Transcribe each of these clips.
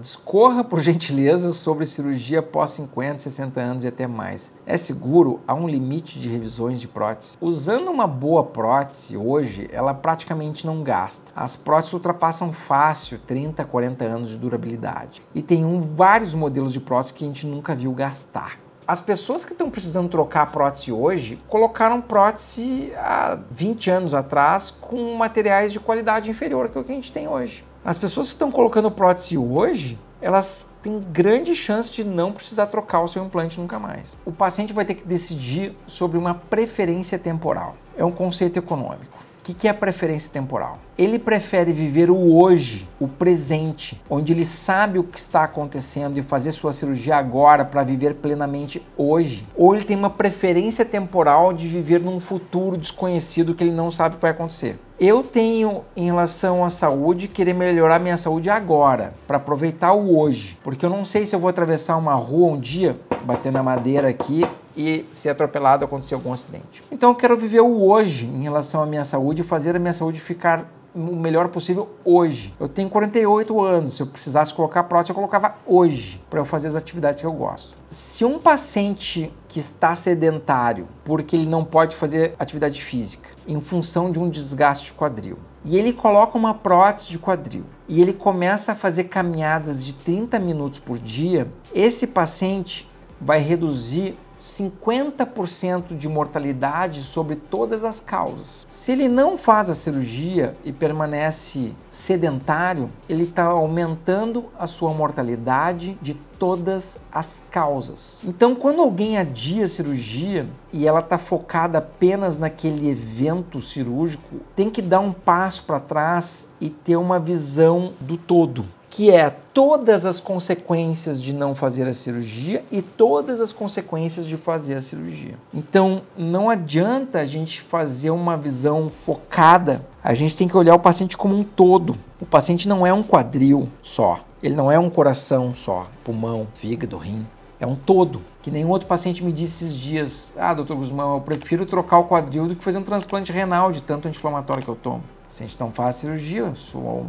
Discorra, por gentileza, sobre cirurgia pós 50, 60 anos e até mais. É seguro? Há um limite de revisões de prótese. Usando uma boa prótese hoje, ela praticamente não gasta. As próteses ultrapassam fácil 30, 40 anos de durabilidade. E tem um, vários modelos de prótese que a gente nunca viu gastar. As pessoas que estão precisando trocar a prótese hoje colocaram prótese há 20 anos atrás com materiais de qualidade inferior que o que a gente tem hoje. As pessoas que estão colocando prótese hoje, elas têm grande chance de não precisar trocar o seu implante nunca mais. O paciente vai ter que decidir sobre uma preferência temporal. É um conceito econômico. O que, é é preferência temporal? Ele prefere viver o hoje, o presente, onde ele sabe o que está acontecendo e fazer sua cirurgia agora para viver plenamente hoje. Ou ele tem uma preferência temporal de viver num futuro desconhecido que ele não sabe o que vai acontecer. Eu tenho, em relação à saúde, querer melhorar minha saúde agora, para aproveitar o hoje, porque eu não sei se eu vou atravessar uma rua um dia, batendo na madeira aqui, e ser atropelado acontecer algum acidente. Então eu quero viver o hoje em relação à minha saúde e fazer a minha saúde ficar o melhor possível hoje. Eu tenho 48 anos, se eu precisasse colocar prótese, eu colocava hoje para eu fazer as atividades que eu gosto. Se um paciente que está sedentário, porque ele não pode fazer atividade física, em função de um desgaste de quadril, e ele coloca uma prótese de quadril e ele começa a fazer caminhadas de 30 minutos por dia, esse paciente vai reduzir 50% de mortalidade sobre todas as causas. Se ele não faz a cirurgia e permanece sedentário, ele está aumentando a sua mortalidade de todas as causas. Então, quando alguém adia a cirurgia e ela está focada apenas naquele evento cirúrgico, tem que dar um passo para trás e ter uma visão do todo que é todas as consequências de não fazer a cirurgia e todas as consequências de fazer a cirurgia. Então, não adianta a gente fazer uma visão focada. A gente tem que olhar o paciente como um todo. O paciente não é um quadril só, ele não é um coração só, pulmão, fígado, rim. É um todo. Que nenhum outro paciente me disse esses dias: Ah, doutor Guzmão, eu prefiro trocar o quadril do que fazer um transplante renal de tanto anti-inflamatório que eu tomo. Se a gente não faz a cirurgia,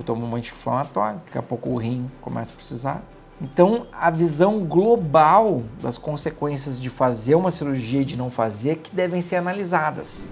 toma um anti-inflamatório, daqui a pouco o rim começa a precisar. Então, a visão global das consequências de fazer uma cirurgia e de não fazer é que devem ser analisadas.